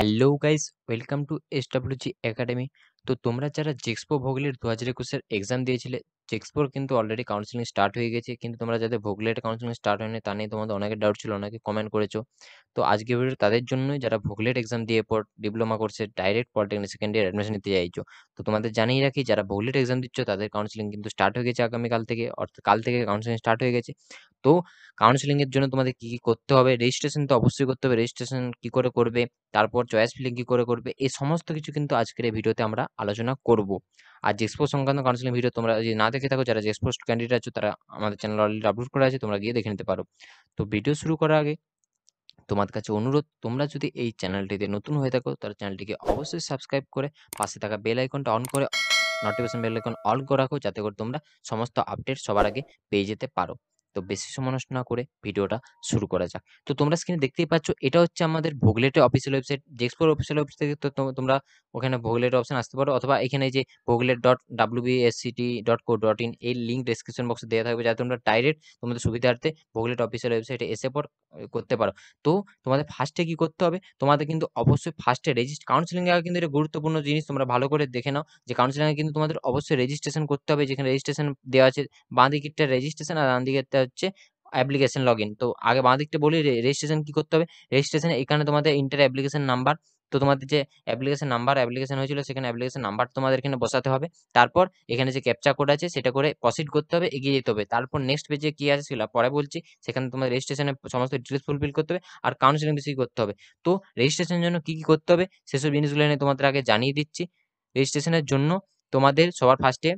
Hello guys, welcome to SWG Academy. তো তোমরা যারা জেক্সপো ভোগলের দু হাজার একুশের এক্সাম দিয়েছিলে জেক্সপোর কিন্তু অলরেডি কাউন্সিলিং স্টার্ট হয়ে গেছে কিন্তু তোমরা যাদের ভোগলেট কাউন্সিলিং স্টার্ট হয়নি তা নিয়ে তোমাদের অনেকে ডাউট ছিল অনেকে কমেন্ট করেছো তো আজকে ভিডিও তাদের জন্যই যারা ভোগলেট এক্সাম দিয়ে পর ডিপ্লোমা কোর্সে direct polytechnic second year admission নিতে চাইছো তো তোমাদের জানিয়ে রাখি যারা ভোগলেট এক্সাম দিচ্ছ তাদের কাউন্সিলিং কিন্তু স্টার্ট হয়ে গেছে আগামীকাল থেকে অর্থাৎ কাল থেকে কাউন্সিলিং স্টার্ট হয়ে গেছে তো কাউন্সিলিংয়ের জন্য তোমাদের কী কী করতে হবে রেজিস্ট্রেশন তো অবশ্যই করতে হবে রেজিস্ট্রেশন কী করে করবে তারপর চয়েস ফিলিং কী করে করবে এই সমস্ত কিছু কিন্তু আজকের এই ভিডিওতে আমরা আলোচনা করব আর জেক্সপো সংক্রান্ত কাউন্সিলিং ভিডিও তোমরা যদি না দেখে থাকো যারা জেক্সপো ক্যান্ডিডেট আছো তারা আমাদের চ্যানেল অলরেডি আপলোড করা আছে তোমরা গিয়ে দেখে নিতে পারো তো ভিডিও শুরু করার আগে তোমার কাছে অনুরোধ তোমরা যদি এই চ্যানেলটিতে নতুন হয়ে থাকো তাহলে চ্যানেলটিকে অবশ্যই সাবস্ক্রাইব করে পাশে থাকা বেল আইকনটা অন করে নোটিফিকেশন বেল আইকন অল করে রাখো যাতে করে তোমরা সমস্ত আপডেট সবার আগে পেয়ে যেতে পারো তো বেশি সময় নষ্ট না করে ভিডিওটা শুরু করা যাক তো তোমরা স্ক্রিনে দেখতেই পাচ্ছ এটা হচ্ছে আমাদের ভোগলেটের official website JEXPO official website থেকে তো তোমরা ওখানে ভোগলেট অপশন আসতে পারো অথবা এখানে যে VOCLET dot WBSCT dot co dot in এই লিঙ্ক ডিসক্রিপশন বক্সে দেওয়া থাকবে যাতে তোমরা ডাইরেক্ট তোমাদের সুবিধার্থে ভোগলেট অফিসিয়াল ওয়েবসাইটে এসে পর করতে পারো তো তোমাদের ফার্স্টে কি করতে হবে তোমাদের কিন্তু অবশ্যই ফার্স্টে রেজিস্ট কাউন্সিলিং আগে কিন্তু এটা গুরুত্বপূর্ণ জিনিস তোমরা ভালো করে দেখে নাও যে কাউন্সিলিং আগে কিন্তু তোমাদের অবশ্যই রেজিস্ট্রেশন করতে হবে যেখানে রেজিস্ট্রেশন দেওয়া আছে বাঁ রেজিস্ট্রেশন আর ডান হচ্ছে অ্যাপ্লিকেশন লগ ইন তো আগে বাঁ দিকটা বলি রেজিস্ট্রেশন কী করতে হবে রেজিস্ট্রেশন এখানে তোমাদের ইন্টার অ্যাপ্লিকেশন নাম্বার তো তোমাদের যে অ্যাপ্লিকেশন নাম্বার অ্যাপ্লিকেশন হয়েছিল সেখানে অ্যাপ্লিকেশন নাম্বার তোমাদের এখানে বসাতে হবে তারপর এখানে যে ক্যাপচা কোড আছে সেটা করে প্রসিড করতে হবে এগিয়ে যেতে হবে তারপর নেক্সট পেজে কী আছে সেগুলো পরে বলছি সেখানে তোমার রেজিস্ট্রেশনে সমস্ত ডিটেলস ফুলফিল করতে হবে আর কাউন্সিলিং বেশি করতে হবে তো রেজিস্ট্রেশনের জন্য কী কী করতে হবে সেসব জিনিসগুলো নিয়ে তোমাদের আগে জানিয়ে দিচ্ছি রেজিস্ট্রেশনের জন্য তোমাদের সবার ফার্স্টে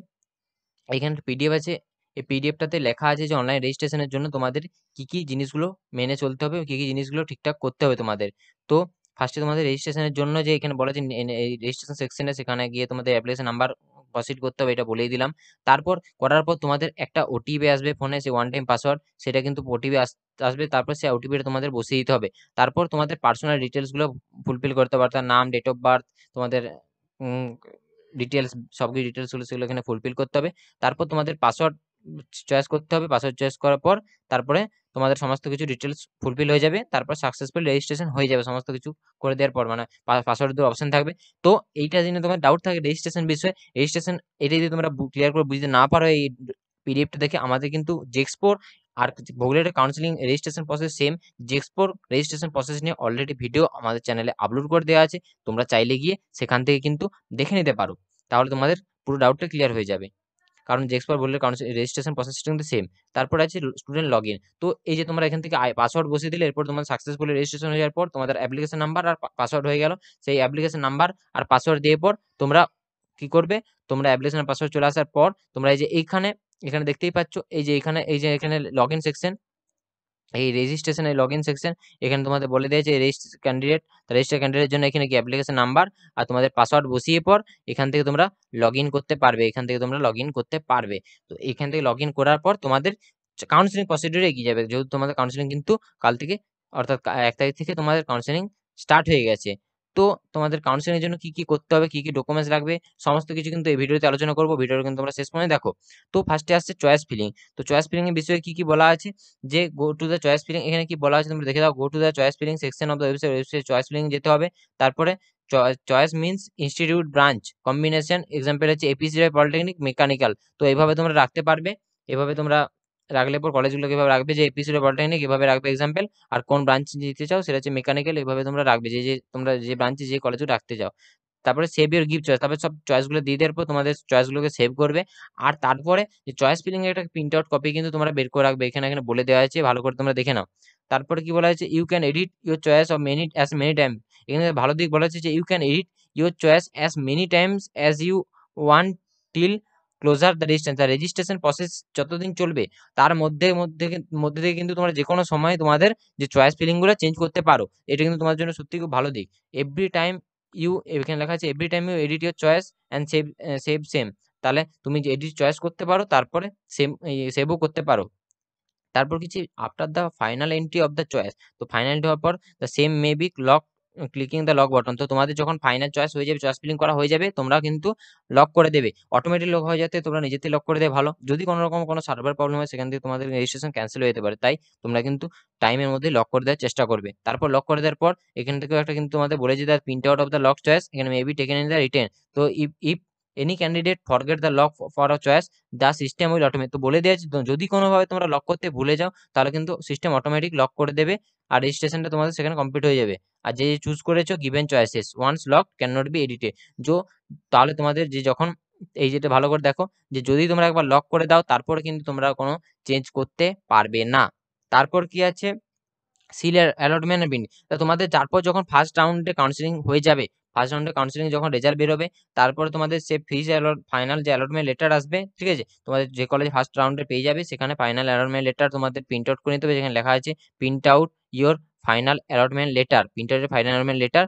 এখানে পিডিএফ আছে এই পিডিএফটাতে লেখা আছে যে অনলাইন রেজিস্ট্রেশনের জন্য তোমাদের কী কী জিনিসগুলো মেনে চলতে হবে কী কী জিনিসগুলো ঠিকঠাক করতে হবে তোমাদের তো ফার্স্টে তোমাদের রেজিস্ট্রেশনের জন্য যে এখানে বলা যে রেজিস্ট্রেশন সেকশনে সেখানে গিয়ে তোমাদের অ্যাপ্লিকেশন নাম্বার প্রসিড করতে হবে এটা বলেই দিলাম তারপর করার পর তোমাদের একটা ওটিপি আসবে ফোনে সে ওয়ান টাইম পাসওয়ার্ড সেটা কিন্তু ওটিপি আসবে তারপর সে ওটিপিটা তোমাদের বসিয়ে দিতে হবে তারপর তোমাদের পার্সোনাল ডিটেলসগুলো ফুলফিল করতে হবে অর্থাৎ নাম ডেট অফ বার্থ তোমাদের ডিটেলস সবকিছু ডিটেলসগুলো সেগুলো এখানে ফুলফিল করতে হবে তারপর তোমাদের পাসওয়ার্ড চয়েস করতে হবে পাসওয়ার্ড চয়েস করার পর তারপরে তোমাদের সমস্ত কিছু ডিটেলস ফুলফিল হয়ে যাবে তারপর সাকসেসফুল রেজিস্ট্রেশন হয়ে যাবে সমস্ত কিছু করে দেওয়ার পর মানে পাসওয়ার্ড দুটো অপশন থাকবে তো এইটা যদি তোমার ডাউট থাকে রেজিস্ট্রেশন বিষয়ে রেজিস্ট্রেশন এটা যদি তোমরা ক্লিয়ার করে বুঝতে না পারো এই পিডিএফটা দেখে আমাদের কিন্তু জেক্সপোর আর ভোগলেটের counselling registration process same JEXPO registration process নিয়ে অলরেডি ভিডিও আমাদের চ্যানেলে আপলোড করে দেওয়া আছে তোমরা চাইলে গিয়ে সেখান থেকে কিন্তু দেখে নিতে পারো তাহলে তোমাদের পুরো ডাউটটা ক্লিয়ার হয়ে যাবে কারণ যে এক্সপার বললে কারণ রেজিস্ট্রেশন প্রসেসটা কিন্তু সেম তারপর আছে স্টুডেন্ট লগ ইন তো এই যে তোমরা এখান থেকে পাসওয়ার্ড বসিয়ে দিলে এরপর তোমার সাকসেসফুলি রেজিস্ট্রেশন হয়ে যাওয়ার পর তোমাদের অ্যাপ্লিকেশন নাম্বার আর পাসওয়ার্ড হয়ে গেল সেই অ্যাপ্লিকেশন নাম্বার আর পাসওয়ার্ড দিয়ে পর তোমরা কি করবে তোমরা অ্যাপ্লিকেশন পাসওয়ার্ড চলে আসার পর তোমরা এই যে এইখানে এখানে দেখতেই পাচ্ছ এই যে এখানে এই যে এখানে লগ ইন সেকশন এই রেজিস্ট্রেশন এই লগ ইন সেকশন এখানে তোমাদের বলে দিয়েছে রেজিস্টার ক্যান্ডিডেট রেজিস্টার ক্যান্ডিডেটের জন্য এখানে কি অ্যাপ্লিকেশন নাম্বার আর তোমাদের পাসওয়ার্ড বসিয়ে পর এখান থেকে তোমরা লগ করতে পারবে এখান থেকে তোমরা লগ করতে পারবে তো এখান থেকে লগ করার পর তোমাদের কাউন্সেলিং প্রসিডিউর এগিয়ে যাবে যেহেতু তোমাদের কাউন্সেলিং কিন্তু কাল থেকে অর্থাৎ এক তারিখ থেকে তোমাদের কাউন্সেলিং স্টার্ট হয়ে গেছে তো তোমাদের কাউন্সেলিংয়ের জন্য কি কি করতে হবে কি কি ডকুমেন্টস লাগবে সমস্ত কিছু কিন্তু এই ভিডিওতে আলোচনা করবো ভিডিওটা কিন্তু তোমরা শেষ পর্যন্ত দেখো তো ফার্স্টে আসছে চয়েস ফিলিং তো চয়েস ফিলিংয়ের বিষয়ে কি কি বলা আছে যে go to the choice filling এখানে কি বলা আছে তোমরা দেখে দাও go to the choice filling section of the website website choice filling যেতে হবে তারপরে choice means institute branch combination example হচ্ছে এপিসিআই পলিটেকনিক মেকানিক্যাল তো এইভাবে তোমরা রাখতে পারবে এভাবে তোমরা রাখলে পর কলেজগুলো কীভাবে রাখবে যে এপিসিডি পলিটেকনিক কীভাবে রাখবে এক্সাম্পল আর কোন ব্রাঞ্চ দিতে চাও সেটা হচ্ছে মেকানিক্যাল এভাবে তোমরা রাখবে যে যে তোমরা যে ব্রাঞ্চে যে কলেজে রাখতে চাও তারপরে সেভ ইউর গিফট চয়েস তারপরে সব চয়েসগুলো দিয়ে দেওয়ার পর তোমাদের চয়েসগুলোকে সেভ করবে আর তারপরে যে চয়েস ফিলিংয়ের একটা প্রিন্ট আউট কপি কিন্তু তোমরা বের করে রাখবে এখানে এখানে বলে দেওয়া আছে ভালো করে তোমরা দেখে নাও তারপরে কি বলা হয়েছে you can edit your choice of many as many time এখানে ভালো দিক বলা হচ্ছে যে you can edit your choice as many times as you want till closure the registration আর রেজিস্ট্রেশন প্রসেস যতদিন চলবে তার মধ্যে মধ্যে মধ্যে থেকে কিন্তু তোমরা যে কোনো সময় তোমাদের যে চয়েস ফিলিংগুলো চেঞ্জ করতে পারো এটা কিন্তু তোমার জন্য সত্যি খুব ভালো দিক এভরি টাইম ইউ এখানে লেখা আছে every time you edit your choice and save save same তাহলে তুমি যে এডিট চয়েস করতে পারো তারপরে সেম সেভও করতে পারো তারপর কিছু after the final entry of the choice তো ফাইনাল হওয়ার পর the same may be lock clicking the lock button তো তোমাদের যখন ফাইনাল চয়েস হয়ে যাবে চয়েস ফিলিং করা হয়ে যাবে তোমরা কিন্তু লক করে দেবে অটোমেটিক লক হয়ে যাতে তোমরা নিজেতে লক করে দেবে ভালো যদি কোনো রকম কোনো সার্ভার প্রবলেম হয় সেখান থেকে তোমাদের রেজিস্ট্রেশন ক্যান্সেল হয়ে যেতে পারে তাই তোমরা কিন্তু টাইমের মধ্যে লক করে দেওয়ার চেষ্টা করবে তারপর লক করে দেওয়ার পর এখান থেকেও একটা কিন্তু তোমাদের বলে যে দেওয়ার print out of the lock choice এখানে may be taken in the written তো if if any candidate forget the lock for a choice the system will automate তো বলে দেওয়া যদি কোনোভাবে তোমরা লক করতে ভুলে যাও তাহলে কিন্তু সিস্টেম অটোমেটিক লক করে দেবে আর রেজিস্ট্রেশনটা তোমাদের সেখানে কমপ্লিট হয়ে যাবে আর যে চুজ করেছো given choices once lock can not be edited জো তাহলে তোমাদের যে যখন এই যেটা ভালো করে দেখো যে যদি তোমরা একবার লক করে দাও তারপরে কিন্তু তোমরা কোনো চেঞ্জ করতে পারবে না তারপর কি আছে সিল অ্যালটমেন্ট বিন তা তোমাদের তারপর যখন ফার্স্ট রাউন্ডে কাউন্সিলিং হয়ে যাবে ফার্স্ট রাউন্ডে কাউন্সিলিং যখন রেজাল্ট বেরোবে তারপরে তোমাদের সে ফিজ অ্যালট ফাইনাল যে অ্যালটমেন্ট লেটার আসবে ঠিক আছে তোমাদের যে কলেজ ফার্স্ট রাউন্ডে পেয়ে যাবে সেখানে ফাইনাল অ্যালটমেন্ট লেটার তোমাদের প্রিন্ট আউট করে নিতে হবে যেখানে লেখা আছে print out your final allotment letter আউটের ফাইনাল অ্যালটমেন্ট লেটার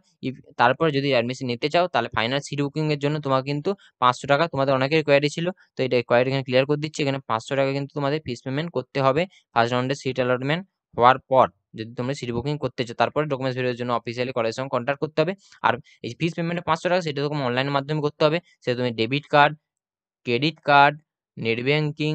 তারপর যদি অ্যাডমিশন নিতে চাও তাহলে ফাইনাল সিট বুকিংয়ের জন্য তোমাকে কিন্তু পাঁচশো টাকা তোমাদের অনেকের কোয়ারি ছিল তো এটা কোয়ারি এখানে ক্লিয়ার করে দিচ্ছি এখানে পাঁচশো টাকা কিন্তু তোমাদের ফিস পেমেন্ট করতে হবে ফার্স্ট রাউন্ডে সিট অ্যালটমেন্ট হওয়ার পর যদি তোমরা সিট বুকিং করতে চাও তারপরে ডকুমেন্টস ভিডিওর জন্য অফিসিয়ালি কলেজের সঙ্গে কন্ট্যাক্ট করতে হবে আর এই ফিস পেমেন্ট পাঁচশো টাকা সেটা তোমার অনলাইনের মাধ্যমে করতে হবে সেটা তুমি debit card credit card net banking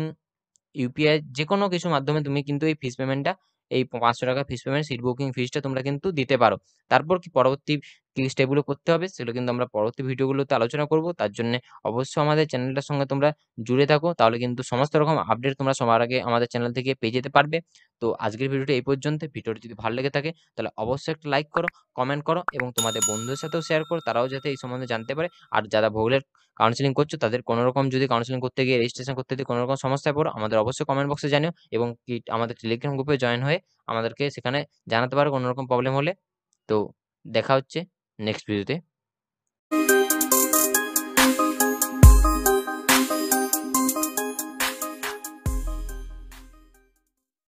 UPI যে কোনো কিছুর মাধ্যমে তুমি কিন্তু এই ফিস পেমেন্টটা এই পাঁচশো টাকা ফিস পেমেন্ট সিট বুকিং ফিসটা তোমরা কিন্তু দিতে পারো তারপর কি পরবর্তী কি স্টেপগুলো করতে হবে সেগুলো কিন্তু আমরা পরবর্তী ভিডিওগুলোতে আলোচনা করব তার জন্য অবশ্যই আমাদের চ্যানেলটার সঙ্গে তোমরা জুড়ে থাকো তাহলে কিন্তু সমস্ত রকম আপডেট তোমরা সবার আগে আমাদের চ্যানেল থেকে পেয়ে যেতে পারবে তো আজকের ভিডিওটা এই পর্যন্ত ভিডিওটি যদি ভালো লেগে থাকে তাহলে অবশ্যই একটা লাইক করো কমেন্ট করো এবং তোমাদের বন্ধুদের সাথেও শেয়ার করো তারাও যাতে এই সম্বন্ধে জানতে পারে আর যারা ভূগোলের কাউন্সিলিং করছো তাদের কোনো রকম যদি কাউন্সিলিং করতে গিয়ে রেজিস্ট্রেশন করতে গিয়ে কোনো রকম সমস্যায় পড়ো আমাদের অবশ্যই কমেন্ট বক্সে জানিও এবং কি আমাদের টেলিগ্রাম গ্রুপে জয়েন হয়ে আমাদেরকে সেখানে জানাতে পারো কোনো রকম প্রবলেম হলে তো দেখা হচ্ছে नेक्स्ट भिडियोते